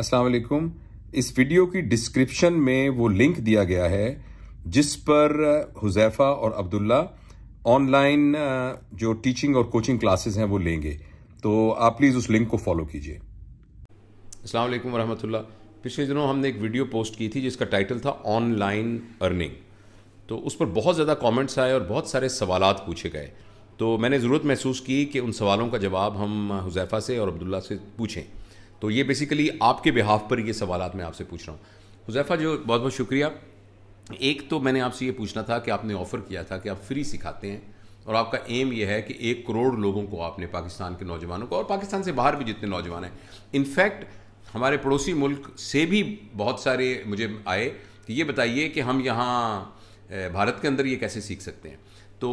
अस्सलाम वालेकुम इस वीडियो की डिस्क्रिप्शन में वो लिंक दिया गया है जिस पर हुजैफा और अब्दुल्ला ऑनलाइन जो टीचिंग और कोचिंग क्लासेस हैं वो लेंगे तो आप प्लीज़ उस लिंक को फॉलो कीजिए अस्सलाम वालेकुम वरहमतुल्लाह पिछले दिनों हमने एक वीडियो पोस्ट की थी जिसका टाइटल था ऑनलाइन अर्निंग तो उस पर बहुत ज़्यादा कॉमेंट्स आए और बहुत सारे सवाल पूछे गए तो मैंने ज़रूरत महसूस की कि उन सवालों का जवाब हम हुजैफा से और अब्दुल्ला से पूछें तो ये बेसिकली आपके बिहाफ पर ये सवाल मैं आपसे पूछ रहा हूँ हुजैफा जो बहुत बहुत शुक्रिया एक तो मैंने आपसे ये पूछना था कि आपने ऑफ़र किया था कि आप फ्री सिखाते हैं और आपका एम यह है कि एक करोड़ लोगों को आपने पाकिस्तान के नौजवानों को और पाकिस्तान से बाहर भी जितने नौजवान हैं इनफैक्ट हमारे पड़ोसी मुल्क से भी बहुत सारे मुझे आए कि ये बताइए कि हम यहाँ भारत के अंदर ये कैसे सीख सकते हैं तो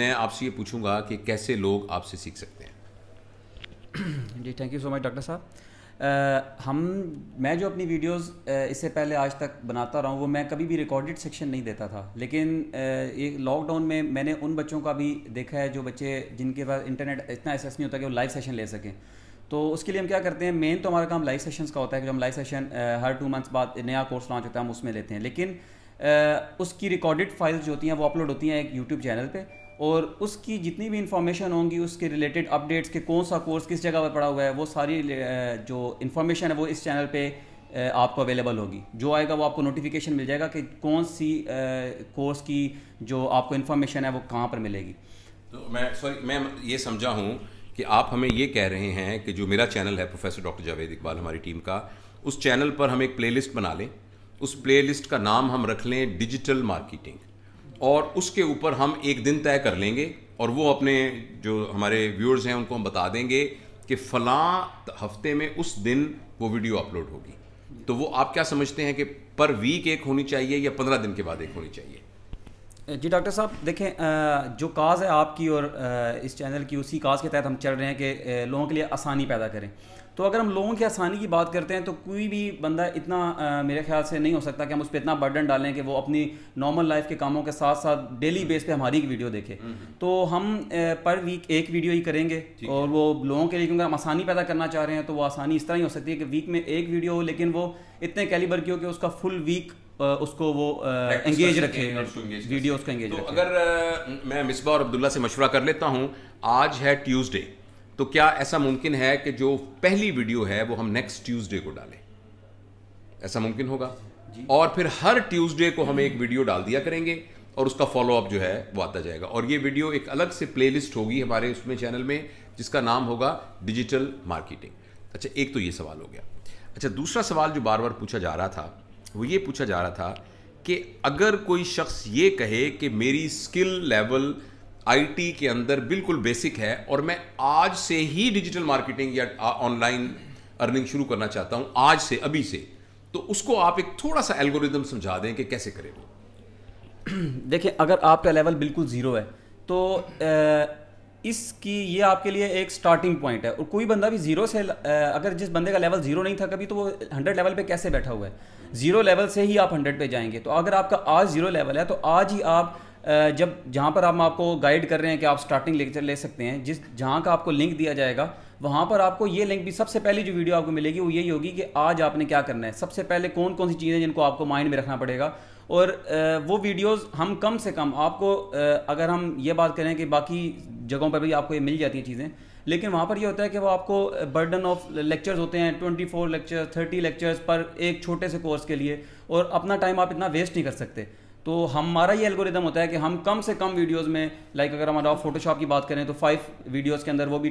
मैं आपसे ये पूछूंगा कि कैसे लोग आपसे सीख सकते हैं जी thank you so much doctor साहब हम मैं जो अपनी वीडियोस इससे पहले आज तक बनाता रहा हूँ वो मैं कभी भी रिकॉर्डेड सेक्शन नहीं देता था लेकिन ये लॉकडाउन में मैंने उन बच्चों का भी देखा है जो बच्चे जिनके पास इंटरनेट इतना एक्सेस नहीं होता कि वो लाइव सेशन ले सकें तो उसके लिए हम क्या करते हैं मेन तो हमारा काम लाइव सेशंस का होता है कि जो हम लाइव सेशन हर टू मंथ्स बाद नया कोर्स लॉन्च होता है हम उसमें लेते हैं लेकिन उसकी रिकॉर्डेड फाइल्स जो होती हैं वो अपलोड होती हैं एक यूट्यूब चैनल पर और उसकी जितनी भी इंफॉर्मेशन होंगी उसके रिलेटेड अपडेट्स के कौन सा कोर्स किस जगह पर पड़ा हुआ है वो सारी जो इन्फॉर्मेशन है वो इस चैनल पे आपको अवेलेबल होगी जो आएगा वो आपको नोटिफिकेशन मिल जाएगा कि कौन सी कोर्स की जो आपको इन्फॉर्मेशन है वो कहाँ पर मिलेगी तो मैं सॉरी मैं ये समझा हूँ कि आप हमें ये कह रहे हैं कि जो मेरा चैनल है प्रोफेसर डॉक्टर जावेद इकबाल हमारी टीम का उस चैनल पर हम एक प्लेलिस्ट बना लें उस प्लेलिस्ट का नाम हम रख लें डिजिटल मार्केटिंग और उसके ऊपर हम एक दिन तय कर लेंगे और वो अपने जो हमारे व्यूअर्स हैं उनको हम बता देंगे कि फला हफ्ते में उस दिन वो वीडियो अपलोड होगी तो वो आप क्या समझते हैं कि पर वीक एक होनी चाहिए या पंद्रह दिन के बाद एक होनी चाहिए जी डॉक्टर साहब देखें जो काज है आपकी और इस चैनल की उसी काज के तहत हम चल रहे हैं कि लोगों के लिए आसानी पैदा करें तो अगर हम लोगों की आसानी की बात करते हैं तो कोई भी बंदा इतना आ, मेरे ख्याल से नहीं हो सकता कि हम उस पर इतना बर्डन डालें कि वो अपनी नॉर्मल लाइफ के कामों के साथ साथ डेली बेस पे हमारी वीडियो देखे हम्म, हम्म। तो हम पर वीक एक वीडियो ही करेंगे और वो लोगों के लिए क्योंकि हम आसानी पैदा करना चाह रहे हैं तो वो आसानी इस तरह ही हो सकती है कि वीक में एक वीडियो हो लेकिन वो इतने कैलिबर की हो कि उसका फुल वीक उसको वो एंगेज रखे वीडियो उसको एंगेज तो अगर मैं मिसबा और अब्दुल्ला से मशवरा कर लेता हूँ आज है ट्यूसडे तो क्या ऐसा मुमकिन है कि जो पहली वीडियो है वो हम नेक्स्ट ट्यूसडे को डालें ऐसा मुमकिन होगा और फिर हर ट्यूसडे को हम एक वीडियो डाल दिया करेंगे और उसका फॉलोअप जो है वो आता जाएगा और ये वीडियो एक अलग से प्लेलिस्ट होगी हमारे उसमें चैनल में जिसका नाम होगा डिजिटल मार्केटिंग अच्छा एक तो ये सवाल हो गया अच्छा दूसरा सवाल जो बार बार पूछा जा रहा था वो ये पूछा जा रहा था कि अगर कोई शख्स ये कहे कि मेरी स्किल लेवल आईटी के अंदर बिल्कुल बेसिक है और मैं आज से ही डिजिटल मार्केटिंग या ऑनलाइन अर्निंग शुरू करना चाहता हूं आज से अभी से तो उसको आप एक थोड़ा सा एल्गोरिदम समझा दें कि कैसे करें वो देखिए अगर आपका लेवल बिल्कुल ज़ीरो है तो इसकी ये आपके लिए एक स्टार्टिंग पॉइंट है और कोई बंदा भी ज़ीरो से अगर जिस बंदे का लेवल ज़ीरो नहीं था कभी तो वो हंड्रेड लेवल पे कैसे बैठा हुआ है ज़ीरो लेवल से ही आप हंड्रेड पे जाएंगे तो अगर आपका आज ज़ीरो लेवल है तो आज ही आप जब जहाँ पर हम आपको गाइड कर रहे हैं कि आप स्टार्टिंग लेक्चर ले सकते हैं जिस जहाँ का आपको लिंक दिया जाएगा वहाँ पर आपको ये लिंक भी सबसे पहले जो वीडियो आपको मिलेगी वो यही होगी कि आज आपने क्या करना है सबसे पहले कौन कौन सी चीज़ें जिनको आपको माइंड में रखना पड़ेगा और वो वीडियोस हम कम से कम आपको अगर हम ये बात करें कि बाकी जगहों पर भी आपको ये मिल जाती हैं चीज़ें लेकिन वहाँ पर ये होता है कि वो आपको बर्डन ऑफ लेक्चर्स होते हैं twenty four lectures thirty lectures पर एक छोटे से कोर्स के लिए और अपना टाइम आप इतना वेस्ट नहीं कर सकते तो हमारा ये एल्गोरिदम होता है कि हम कम से कम वीडियोज़ में लाइक अगर हमारा फोटोशॉप की बात करें तो फाइव वीडियोज़ के अंदर वो भी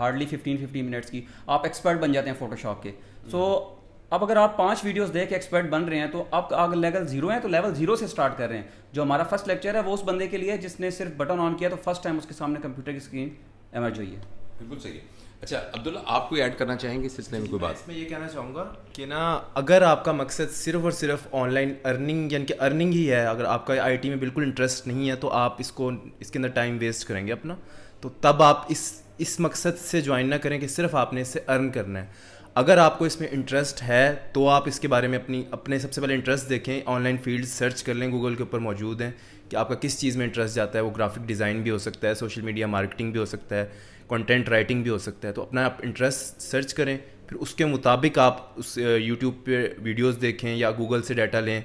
हार्डली फिफ्टीन फिफ्टीन मिनट्स की आप एक्सपर्ट बन जाते हैं फोटोशॉप के सो so, अब अगर आप पांच वीडियोस देख के एक्सपर्ट बन रहे हैं तो आप अगर लेवल जीरो हैं तो लेवल जीरो से स्टार्ट कर रहे हैं जो हमारा फर्स्ट लेक्चर है वो उस बंदे के लिए जिसने सिर्फ बटन ऑन किया तो फर्स्ट टाइम उसके सामने कंप्यूटर की स्क्रीन एमर्ज हुई है बिल्कुल सही है अच्छा अब्दुल्ला आप कोई ऐड करना चाहेंगे इस सिलसिले में कोई बात मैं ये कहना चाहूँगा कि ना अगर आपका मकसद सिर्फ और सिर्फ ऑनलाइन अर्निंग यानी कि अर्निंग ही है अगर आपका आईटी में बिल्कुल इंटरेस्ट नहीं है तो आप इसको इसके अंदर टाइम वेस्ट करेंगे अपना तो तब आप इस इस मकसद से ज्वाइन ना करें कि सिर्फ आपने इससे अर्न करना है अगर आपको इसमें इंटरेस्ट है तो आप इसके बारे में अपनी अपने सबसे पहले इंटरेस्ट देखें ऑनलाइन फील्ड सर्च कर लें गूगल के ऊपर मौजूद हैं कि आपका किस चीज़ में इंटरेस्ट जाता है वो ग्राफिक डिज़ाइन भी हो सकता है सोशल मीडिया मार्केटिंग भी हो सकता है कंटेंट राइटिंग भी हो सकता है तो अपना आप इंटरेस्ट सर्च करें फिर उसके मुताबिक आप उस यूट्यूब पे वीडियोस देखें या गूगल से डाटा लें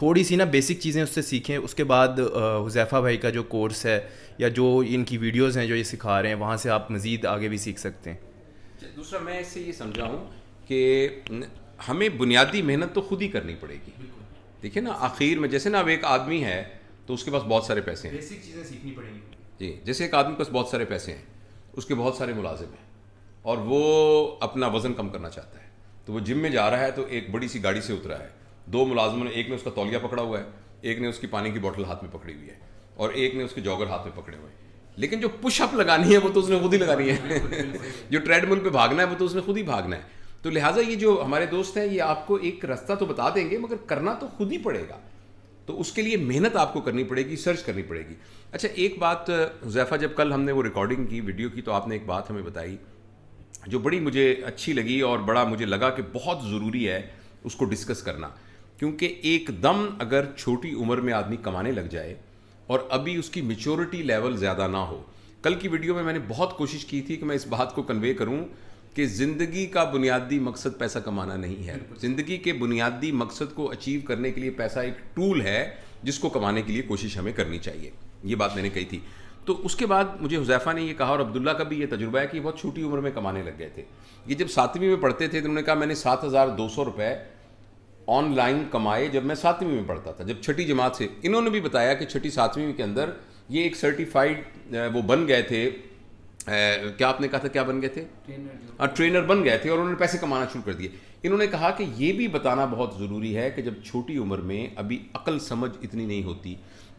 थोड़ी सी ना बेसिक चीज़ें उससे सीखें उसके बाद हुजैफ़ा भाई का जो कोर्स है या जो इनकी वीडियोस हैं जो ये सिखा रहे हैं वहाँ से आप मज़ीद आगे भी सीख सकते हैं अच्छा, दूसरा मैं इससे ये समझा हूँ कि हमें बुनियादी मेहनत तो खुद ही करनी पड़ेगी देखिए ना आखिर में जैसे ना अब एक आदमी है तो उसके पास बहुत सारे पैसे हैं बेसिक चीज़ें सीखनी पड़ेंगी जी जैसे एक आदमी के पास बहुत सारे पैसे हैं उसके बहुत सारे मुलाजिम हैं और वो अपना वज़न कम करना चाहता है तो वो जिम में जा रहा है तो एक बड़ी सी गाड़ी से उतरा है दो मुलाजमों ने एक ने उसका तौलिया पकड़ा हुआ है एक ने उसकी पानी की बोतल हाथ में पकड़ी हुई है और एक ने उसके जॉगर हाथ में पकड़े हुए हैं लेकिन जो पुशअप लगानी है वो तो उसने खुद ही लगानी है जो ट्रेडमिल पे भागना है वो तो उसने खुद ही भागना है तो लिहाजा ये जो हमारे दोस्त हैं ये आपको एक रास्ता तो बता देंगे मगर करना तो खुद ही पड़ेगा तो उसके लिए मेहनत आपको करनी पड़ेगी सर्च करनी पड़ेगी अच्छा एक बात जैफ़ा जब कल हमने वो रिकॉर्डिंग की वीडियो की तो आपने एक बात हमें बताई जो बड़ी मुझे अच्छी लगी और बड़ा मुझे लगा कि बहुत ज़रूरी है उसको डिस्कस करना क्योंकि एकदम अगर छोटी उम्र में आदमी कमाने लग जाए और अभी उसकी मेच्योरिटी लेवल ज़्यादा ना हो कल की वीडियो में मैंने बहुत कोशिश की थी कि मैं इस बात को कन्वे करूं कि ज़िंदगी का बुनियादी मकसद पैसा कमाना नहीं है ज़िंदगी के बुनियादी मकसद को अचीव करने के लिए पैसा एक टूल है जिसको कमाने के लिए कोशिश हमें करनी चाहिए ये बात मैंने कही थी तो उसके बाद मुझे हुजैफा ने ये कहा और अब्दुल्ला का भी ये तजुर्बा है कि बहुत छोटी उम्र में कमाने लग गए थे ये जब सातवीं में पढ़ते थे तो उन्होंने कहा मैंने सात हज़ार दो सौ रुपये ऑनलाइन कमाए जब मैं सातवीं में पढ़ता था जब छठी जमात से इन्होंने भी बताया कि छठी सातवीं के अंदर ये एक सर्टिफाइड वो बन गए थे क्या आपने कहा था क्या बन गए थे ट्रेनर ट्रेनर हाँ, बन गए थे और उन्होंने पैसे कमाना शुरू कर दिए इन्होंने कहा कि ये भी बताना बहुत ज़रूरी है कि जब छोटी उम्र में अभी अकल समझ इतनी नहीं होती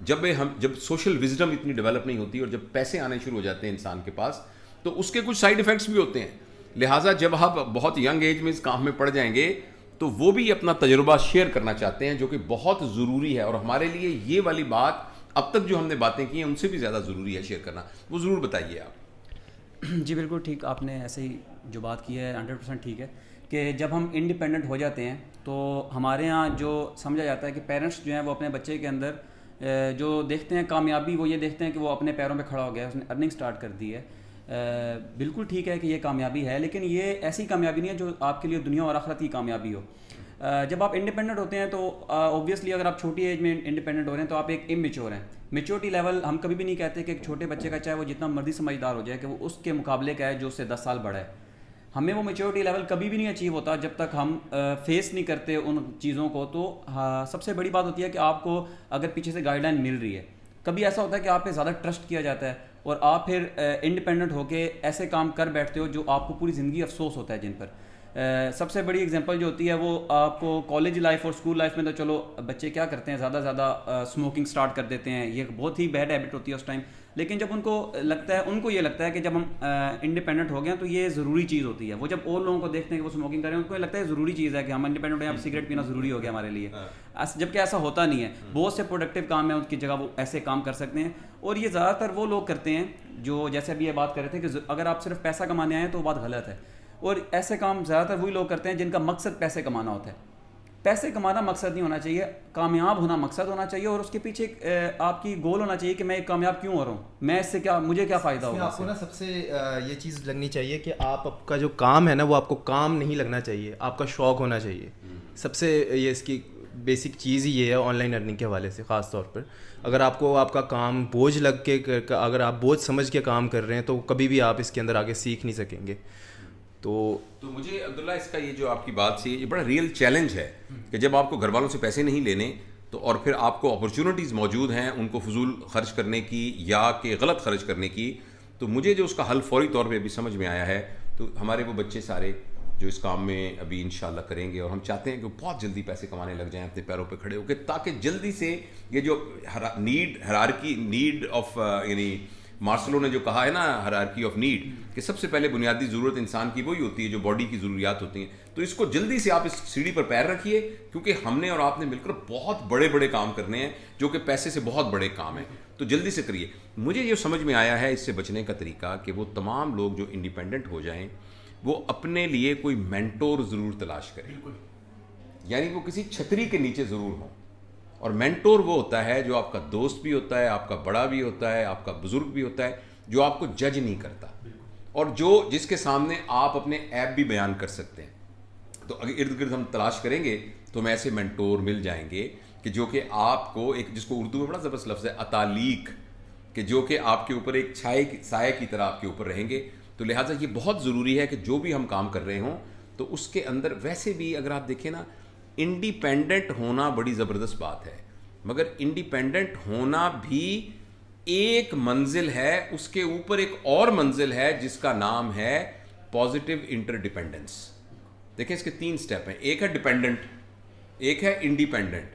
जब हम जब सोशल विजडम इतनी डेवलप नहीं होती और जब पैसे आने शुरू हो जाते हैं इंसान के पास तो उसके कुछ साइड इफ़ेक्ट्स भी होते हैं लिहाजा जब आप बहुत यंग एज में इस काम में पड़ जाएंगे तो वो भी अपना तजुर्बा शेयर करना चाहते हैं जो कि बहुत ज़रूरी है और हमारे लिए ये वाली बात अब तक जो हमने बातें की हैं उनसे भी ज़्यादा ज़रूरी है शेयर करना वो ज़रूर बताइए आप जी बिल्कुल ठीक आपने ऐसे ही जो बात की है हंड्रेड परसेंट ठीक है कि जब हम इंडिपेंडेंट हो जाते हैं तो हमारे यहाँ जो समझा जाता है कि पेरेंट्स जो हैं वो अपने बच्चे के अंदर जो देखते हैं कामयाबी वो ये देखते हैं कि वो अपने पैरों पे खड़ा हो गया उसने अर्निंग स्टार्ट कर दी है बिल्कुल ठीक है कि ये कामयाबी है लेकिन ये ऐसी कामयाबी नहीं है जो आपके लिए दुनिया और आखरत की कामयाबी हो जब आप इंडिपेंडेंट होते हैं तो ऑब्वियसली अगर आप छोटी एज में इंडिपेंडेंट हो रहे हैं तो आप एक इमेच्योर हैं मेच्योरिटी लेवल हम कभी भी नहीं कहते कि एक छोटे बच्चे का चाहे वो जितना मर्जी समझदार हो जाए कि वो उसके मुकाबले का है जो उससे दस साल बड़ा है हमें वो मेच्योरिटी लेवल कभी भी नहीं अचीव होता जब तक हम फेस नहीं करते उन चीज़ों को तो सबसे बड़ी बात होती है कि आपको अगर पीछे से गाइडलाइन मिल रही है कभी ऐसा होता है कि आप पे ज़्यादा ट्रस्ट किया जाता है और आप फिर इंडिपेंडेंट होकर ऐसे काम कर बैठते हो जो आपको पूरी ज़िंदगी अफसोस होता है जिन पर सबसे बड़ी एग्जांपल जो होती है वो आपको कॉलेज लाइफ और स्कूल लाइफ में तो चलो बच्चे क्या करते हैं ज़्यादा ज़्यादा स्मोकिंग स्टार्ट कर देते हैं ये बहुत ही बैड हैबिट होती है उस टाइम लेकिन जब उनको लगता है उनको ये लगता है कि जब हम इंडिपेंडेंट हो गए तो ये ज़रूरी चीज़ होती है वो जब और लोगों को देखते हैं कि वो स्मोकिंग करें उनको लगता है ज़रूरी चीज़ है कि हम इंडिपेंडेंट हैं अब सिगरेट पीना ज़रूरी हो गया हमारे लिए हाँ। जबकि ऐसा होता नहीं है बहुत से प्रोडक्टिव काम है उनकी जगह वो ऐसे काम कर सकते हैं और ये ज़्यादातर वो लोग करते हैं जो जैसे अभी ये बात कर रहे थे कि अगर आप सिर्फ पैसा कमाने आए तो बात गलत है और ऐसे काम ज़्यादातर वही लोग करते हैं जिनका मकसद पैसे कमाना होता है पैसे कमाना मकसद नहीं होना चाहिए कामयाब होना मकसद होना चाहिए और उसके पीछे एक आपकी गोल होना चाहिए कि मैं कामयाब क्यों हो रहा हूँ मैं इससे क्या मुझे क्या फ़ायदा होगा आपको ना सबसे ये चीज़ लगनी चाहिए कि आप आपका जो काम है ना वो आपको काम नहीं लगना चाहिए आपका शौक होना चाहिए हम्म। सबसे ये इसकी बेसिक चीज़ ही ये है ऑनलाइन अर्निंग के हवाले से ख़ास तौर पर अगर आपको आपका काम बोझ लग के अगर आप बोझ समझ के काम कर रहे हैं तो कभी भी आप इसके अंदर आगे सीख नहीं सकेंगे तो तो मुझे अब्दुल्ला इसका ये जो आपकी बात थी ये बड़ा रियल चैलेंज है कि जब आपको घर वालों से पैसे नहीं लेने तो और फिर आपको अपॉर्चुनिटीज़ मौजूद हैं उनको फजूल खर्च करने की या कि गलत खर्च करने की तो मुझे जो उसका हल फौरी तौर पे अभी समझ में आया है तो हमारे वो बच्चे सारे जो इस काम में अभी इन करेंगे और हम चाहते हैं कि बहुत जल्दी पैसे कमाने लग जाएं अपने पैरों पे खड़े होकर ताकि जल्दी से ये जो हरा, नीड की नीड ऑफ यानी मार्सलो ने जो कहा है ना हरारकी ऑफ नीड कि सबसे पहले बुनियादी ज़रूरत इंसान की वही होती है जो बॉडी की ज़रूरियात होती हैं तो इसको जल्दी से आप इस सीढ़ी पर पैर रखिए क्योंकि हमने और आपने मिलकर बहुत बड़े बड़े काम करने हैं जो कि पैसे से बहुत बड़े काम हैं तो जल्दी से करिए मुझे ये समझ में आया है इससे बचने का तरीका कि वो तमाम लोग जो इंडिपेंडेंट हो जाएँ वो अपने लिए कोई मैंटोर ज़रूर तलाश करें यानी वो किसी छतरी के नीचे ज़रूर हों और मेंटोर वो होता है जो आपका दोस्त भी होता है आपका बड़ा भी होता है आपका बुजुर्ग भी होता है जो आपको जज नहीं करता और जो जिसके सामने आप अपने ऐप भी बयान कर सकते हैं तो अगर इर्द गिर्द हम तलाश करेंगे तो हमें ऐसे मेंटोर मिल जाएंगे कि जो कि आपको एक जिसको उर्दू में बड़ा ज़बरदस्त लफ्ज़ है अतालीक कि जो कि आपके ऊपर एक छाए साय की तरह आपके ऊपर रहेंगे तो लिहाजा ये बहुत ज़रूरी है कि जो भी हम काम कर रहे हों तो उसके अंदर वैसे भी अगर आप देखें ना इंडिपेंडेंट होना बड़ी ज़बरदस्त बात है मगर इंडिपेंडेंट होना भी एक मंजिल है उसके ऊपर एक और मंजिल है जिसका नाम है पॉजिटिव इंटरडिपेंडेंस देखें इसके तीन स्टेप हैं एक है डिपेंडेंट एक है इंडिपेंडेंट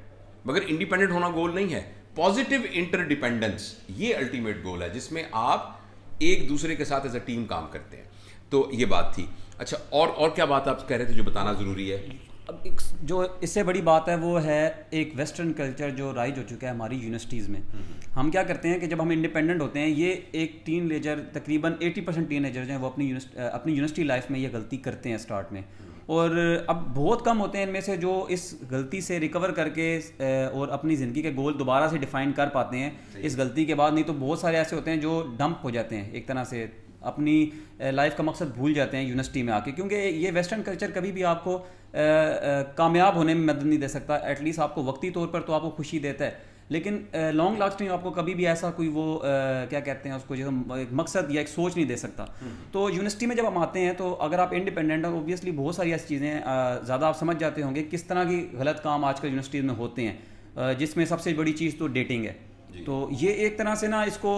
मगर इंडिपेंडेंट होना गोल नहीं है पॉजिटिव इंटरडिपेंडेंस ये अल्टीमेट गोल है जिसमें आप एक दूसरे के साथ एज अ टीम काम करते हैं तो ये बात थी अच्छा और और क्या बात आप कह रहे थे जो बताना ज़रूरी है अब जो इससे बड़ी बात है वो है एक वेस्टर्न कल्चर जो राइज हो चुका है हमारी यूनिवर्सिटीज़ में हम्म, हम्म। हम क्या करते हैं कि जब हम इंडिपेंडेंट होते हैं ये एक टीन लेजर तकरीबन 80 परसेंट टीन लेजर जो हैं वो अपनी अपनी यूनिवर्सिटी लाइफ में ये गलती करते हैं स्टार्ट में हम्म। और अब बहुत कम होते हैं इनमें से जो इस गलती से रिकवर करके और अपनी ज़िंदगी के गोल दोबारा से डिफ़ाइन कर पाते हैं इस गलती के बाद नहीं तो बहुत सारे ऐसे होते हैं जो डंप हो जाते हैं एक तरह से अपनी लाइफ का मकसद भूल जाते हैं यूनिवर्सिटी में आके क्योंकि ये वेस्टर्न कल्चर कभी भी आपको कामयाब होने में मदद नहीं दे सकता एटलीस्ट आपको वक्ती तौर पर तो आपको खुशी देता है लेकिन लॉन्ग लास्टिंग आपको कभी भी ऐसा कोई वो आ, क्या कहते हैं उसको जैसे एक मकसद या एक सोच नहीं दे सकता हम्म। तो यूनिवर्सिटी में जब हम आते हैं तो अगर आप इंडिपेंडेंट हैं ओबियसली तो बहुत सारी ऐसी चीज़ें ज़्यादा आप समझ जाते होंगे किस तरह की गलत काम आजकल यूनिवर्सिटीज़ में होते हैं जिसमें सबसे बड़ी चीज़ तो डेटिंग है तो ये एक तरह से ना इसको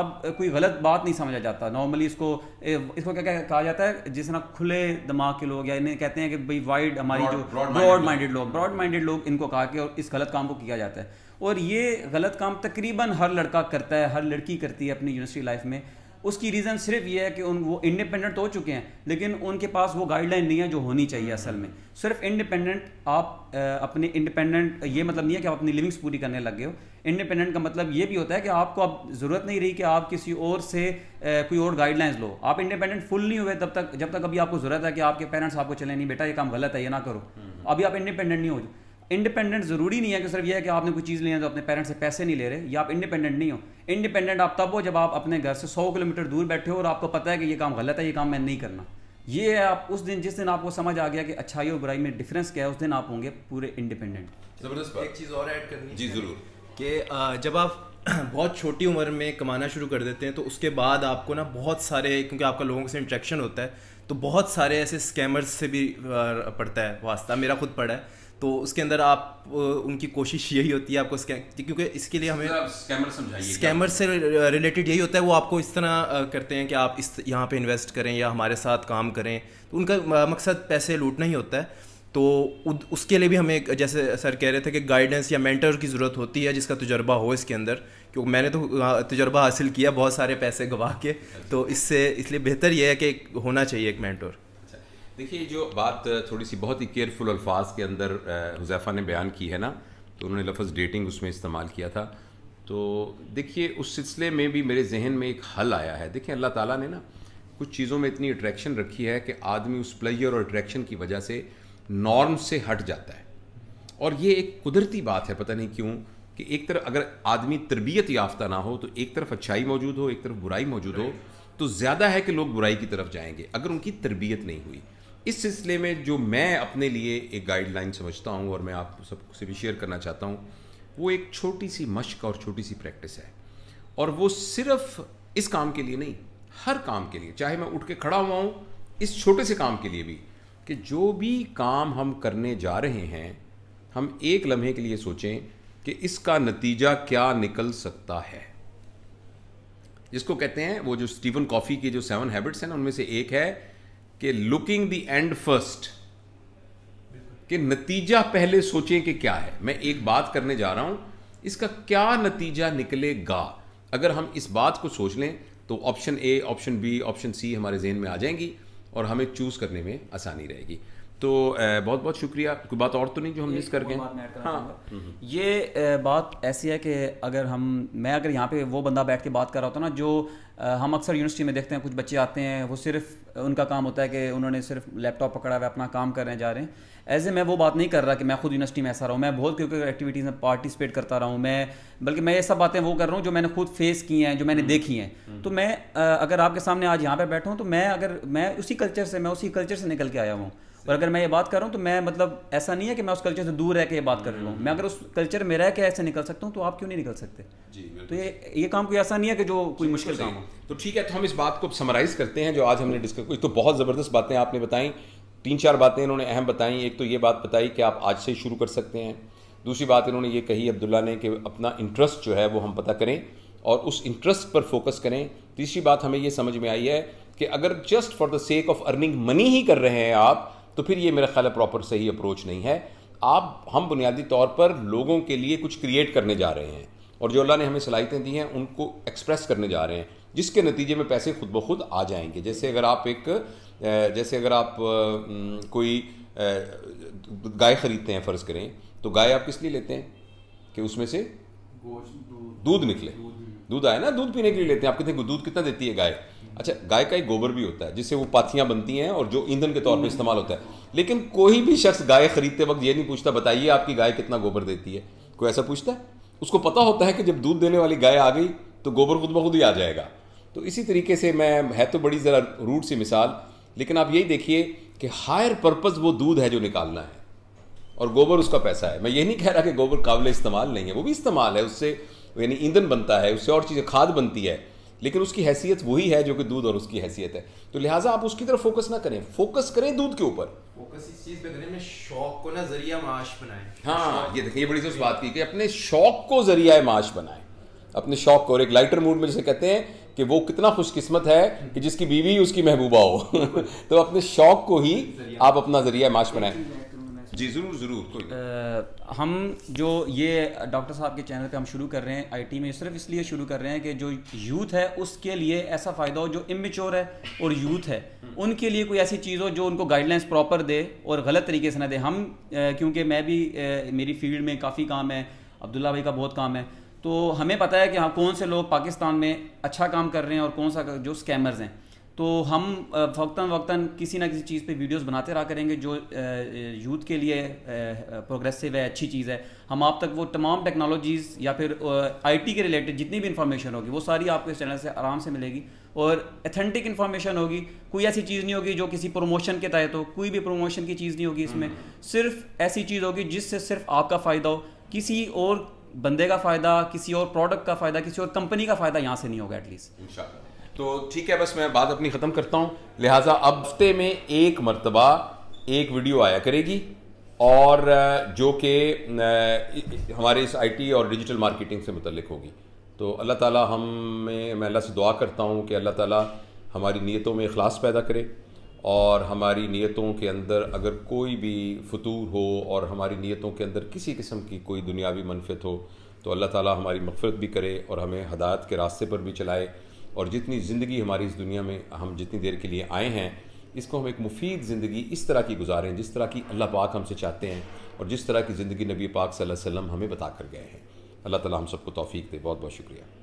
अब कोई गलत बात नहीं समझा जाता नॉर्मली इसको इसको क्या क्या कहा जाता है जिस तरह खुले दिमाग के लोग या इन्हें कहते हैं कि भाई वाइड हमारी जो ब्रॉड माइंडेड लोग ब्रॉड माइंडेड लोग इनको कहा के और इस गलत काम को किया जाता है और ये गलत काम तकरीबन हर लड़का करता है हर लड़की करती है अपनी यूनिवर्सिटी लाइफ में उसकी रीज़न सिर्फ ये है कि उन वो इंडिपेंडेंट तो हो चुके हैं लेकिन उनके पास वो गाइडलाइन नहीं है जो होनी चाहिए असल में सिर्फ इंडिपेंडेंट आप अपने इंडिपेंडेंट ये मतलब नहीं है कि आप अपनी लिविंग्स पूरी करने लग गए हो इंडिपेंडेंट का मतलब ये भी होता है कि आपको अब ज़रूरत नहीं रही कि आप किसी और से कोई और गाइडलाइंस लो आप इंडिपेंडेंट फुल नहीं हुए तब तक जब तक अभी आपको ज़रूरत है कि आपके पेरेंट्स आपको चले नहीं बेटा ये काम गलत है ये ना करो हम्म। अभी आप इंडिपेंडेंट नहीं हो इंडिपेंडेंट ज़रूरी नहीं है कि सिर्फ यह है कि आपने कोई चीज़ लिया तो अपने पेरेंट्स से पैसे नहीं ले रहे या आप इंडिपेंडेंट नहीं हो इंडिपेंडेंट आप तब हो जब आप अपने घर से सौ किलोमीटर दूर बैठे हो और आपको पता है कि ये काम गलत है ये काम मैं नहीं करना ये है आप उस दिन जिस दिन आपको समझ आ गया कि अच्छाई और बुराई में डिफरेंस क्या है उस दिन आप होंगे पूरे इंडिपेंडेंट ज़बरदस्त एक चीज़ और ऐड करनी जी ज़रूर कि जब आप बहुत छोटी उम्र में कमाना शुरू कर देते हैं तो उसके बाद आपको ना बहुत सारे क्योंकि आपका लोगों से इंट्रैक्शन होता है तो बहुत सारे ऐसे स्कैमर्स से भी पड़ता है वास्ता मेरा खुद पड़ा है तो उसके अंदर आप उनकी कोशिश यही होती है आपको स्कैम क्योंकि इसके लिए हमें स्कैमर मतलब समझाइए स्कैमर से रिलेटेड यही होता है वो आपको इस तरह करते हैं कि आप इस यहाँ पे इन्वेस्ट करें या हमारे साथ काम करें तो उनका मकसद पैसे लूटना ही होता है तो उसके लिए भी हमें जैसे सर कह रहे थे कि गाइडेंस या मेंटर की ज़रूरत होती है जिसका तजर्बा हो इसके अंदर क्योंकि मैंने तो तजर्बा हासिल किया बहुत सारे पैसे गवा के तो इससे इसलिए बेहतर यह है कि होना चाहिए एक मेंटोर देखिए जो बात थोड़ी सी बहुत ही केयरफुल अल्फाज के अंदर हुजैफ़ा ने बयान की है ना तो उन्होंने लफ्ज़ डेटिंग उसमें इस्तेमाल किया था तो देखिए उस सिलसिले में भी मेरे जहन में एक हल आया है देखिए अल्लाह ताला ने ना कुछ चीज़ों में इतनी अट्रैक्शन रखी है कि आदमी उस प्लेयर और अट्रैक्शन की वजह से नॉर्म से हट जाता है और ये एक कुदरती बात है पता नहीं क्यों कि एक तरफ अगर आदमी तरबियत याफ्ता ना हो तो एक तरफ अच्छाई मौजूद हो एक तरफ बुराई मौजूद हो तो ज़्यादा है कि लोग बुराई की तरफ जाएंगे अगर उनकी तरबियत नहीं हुई इस सिलसिले में जो मैं अपने लिए एक गाइडलाइन समझता हूँ और मैं आप सबसे भी शेयर करना चाहता हूँ वो एक छोटी सी मश्क और छोटी सी प्रैक्टिस है और वो सिर्फ इस काम के लिए नहीं हर काम के लिए चाहे मैं उठ के खड़ा हुआ हूँ इस छोटे से काम के लिए भी कि जो भी काम हम करने जा रहे हैं हम एक लम्हे के लिए सोचें कि इसका नतीजा क्या निकल सकता है जिसको कहते हैं वो जो स्टीवन कॉफ़ी की जो सेवन हैबिट्स हैं ना उनमें से एक है कि लुकिंग द एंड फर्स्ट कि नतीजा पहले सोचें कि क्या है मैं एक बात करने जा रहा हूं इसका क्या नतीजा निकलेगा अगर हम इस बात को सोच लें तो option A option B option C हमारे जहन में आ जाएंगी और हमें चूज़ करने में आसानी रहेगी तो बहुत बहुत शुक्रिया कोई बात और तो नहीं जो हम मिस कर गए हाँ हम्म, हम्म। ये बात ऐसी है कि अगर हम मैं अगर यहाँ पे वो बंदा बैठ के बात कर रहा होता ना जो हम अक्सर यूनिवर्सिटी में देखते हैं कुछ बच्चे आते हैं वो सिर्फ उनका काम होता है कि उन्होंने सिर्फ लैपटॉप पकड़ा हुआ अपना काम करने जा रहे हैं ए मैं वो बात नहीं कर रहा कि मैं खुद यूनिवर्सिटी में ऐसा रहा हूँ मैं बहुत क्योंकि एक्टिविटीज़ में पार्टिसिपेट करता रहा हूँ मैं बल्कि मैं ये सब बातें वो कर रहा हूँ जो मैंने खुद फेस की हैं जो मैंने हम्म, देखी हैं हम्म। तो मैं अगर आपके सामने आज यहाँ पर बैठा हूँ तो मैं अगर मैं उसी कल्चर से मैं उसी कल्चर से निकल के आया हूँ और अगर मैं ये बात कर रहा हूँ तो मैं मतलब ऐसा नहीं है कि मैं उस कल्चर से दूर रह के ये बात कर रहा हूँ हम्म। मैं अगर उस कल्चर में रह के ऐसे निकल सकता हूँ तो आप क्यों नहीं निकल सकते जी तो ये ये काम कोई ऐसा नहीं है कि जो कोई मुश्किल काम हो तो ठीक है तो हम इस बात को समराइज़ करते हैं जो आज हमने डिस्कस की तो बहुत ज़बरदस्त बातें आपने बताई तीन चार बातें इन्होंने अहम बताई एक तो ये बात बताई कि आप आज से शुरू कर सकते हैं दूसरी बात इन्होंने ये कही अब्दुल्ला ने कि अपना इंटरेस्ट जो है वो हम पता करें और उस इंटरेस्ट पर फोकस करें तीसरी बात हमें ये समझ में आई है कि अगर just for the sake of earning money ही कर रहे हैं आप तो फिर ये मेरा ख्याल है प्रॉपर सही अप्रोच नहीं है आप हम बुनियादी तौर पर लोगों के लिए कुछ क्रिएट करने जा रहे हैं और जो अल्लाह ने हमें सलाहितें दी हैं उनको एक्सप्रेस करने जा रहे हैं जिसके नतीजे में पैसे खुद ब खुद आ जाएंगे जैसे अगर आप एक जैसे अगर आप कोई गाय ख़रीदते हैं फ़र्ज़ करें तो गाय आप किस लिए लेते हैं कि उसमें से दूध निकले दूध आए ना दूध पीने के लिए लेते हैं आप कितने दूध कितना देती है गाय अच्छा गाय का एक गोबर भी होता है जिससे वो पाथियाँ बनती हैं और जो ईंधन के तौर पर इस्तेमाल होता है लेकिन कोई भी शख्स गाय खरीदते वक्त ये नहीं पूछता बताइए आपकी गाय कितना गोबर देती है कोई ऐसा पूछता है उसको पता होता है कि जब दूध देने वाली गाय आ गई तो गोबर खुद ब खुद ही आ जाएगा तो इसी तरीके से मैं है तो बड़ी ज़रा रूट सी मिसाल लेकिन आप यही देखिए कि हायर पर्पज़ वो दूध है जो निकालना है और गोबर उसका पैसा है मैं ये नहीं कह रहा कि गोबर काबिल इस्तेमाल नहीं है वो भी इस्तेमाल है उससे यानी ईंधन बनता है उससे और चीज़ें खाद बनती है लेकिन उसकी हैसियत वही है जो कि दूध और उसकी हैसियत है तो लिहाजा आप उसकी तरफ फोकस ना करें फोकस करें दूध के ऊपर फोकस इस चीज़ पे करें शौक को ना जरिया माश बनाएं हाँ ये देखिए बड़ी सोच बात की कि अपने शौक को जरिया माश बनाएं अपने शौक को और एक लाइटर मूड में जैसे कहते हैं कि वो कितना खुशकिस्मत है कि जिसकी बीवी उसकी महबूबा हो तो अपने शौक को ही आप अपना जरिया माश बनाएं जी ज़रूर ज़रूर हम जो ये डॉक्टर साहब के चैनल पे हम शुरू कर रहे हैं आईटी में सिर्फ इसलिए शुरू कर रहे हैं कि जो यूथ है उसके लिए ऐसा फ़ायदा हो जो इमेच्योर है और यूथ है उनके लिए कोई ऐसी चीज़ हो जो उनको गाइडलाइंस प्रॉपर दे और गलत तरीके से ना दे हम क्योंकि मैं भी मेरी फील्ड में काफ़ी काम है अब्दुल्ला भाई का बहुत काम है तो हमें पता है कि हाँ कौन से लोग पाकिस्तान में अच्छा काम कर रहे हैं और कौन सा जो स्कैमर्स हैं तो हम वक्ता वक्ता किसी ना किसी चीज़ पे वीडियोस बनाते रहा करेंगे जो यूथ के लिए प्रोग्रेसिव है अच्छी चीज़ है हम आप तक वो तमाम टेक्नोलॉजीज़ या फिर आईटी के रिलेटेड जितनी भी इंफॉर्मेशन होगी वो सारी आपको इस चैनल से आराम से मिलेगी और अथेंटिक इन्फॉर्मेशन होगी कोई ऐसी चीज़ नहीं होगी जो किसी प्रमोशन के तहत हो कोई भी प्रमोशन की चीज़ नहीं होगी इसमें हम्म। सिर्फ ऐसी चीज़ होगी जिससे सिर्फ आपका फ़ायदा हो किसी और बंदे का फ़ायदा किसी और प्रोडक्ट का फ़ायदा किसी और कंपनी का फ़ायदा यहाँ से नहीं होगा एटलीस्ट तो ठीक है बस मैं बात अपनी ख़त्म करता हूँ लिहाजा अब हफ्ते में एक मरतबा एक वीडियो आया करेगी और जो कि हमारे इस आईटी और डिजिटल मार्केटिंग से मुतल होगी तो अल्लाह ताला हम में मैं अल्लाह से दुआ करता हूँ कि अल्लाह ताला हमारी नीयतों में अखलास पैदा करे और हमारी नीयतों के अंदर अगर कोई भी फतूर हो और हमारी नीयतों के अंदर किसी किस्म की कोई दुनियावी मनफियत हो तो अल्लाह ताली हमारी मफ़रत भी करे और हमें हदायत के रास्ते पर भी चलाए और जितनी ज़िंदगी हमारी इस दुनिया में हम जितनी देर के लिए आए हैं इसको हम एक मुफीद ज़िंदगी इस तरह की गुजारें जिस तरह की अल्लाह पाक हमसे चाहते हैं और जिस तरह की ज़िंदगी नबी पाक सल्लल्लाहु अलैहि वसल्लम हमें बता कर गए हैं अल्लाह ताला हम सबको तौफीक दे बहुत बहुत शुक्रिया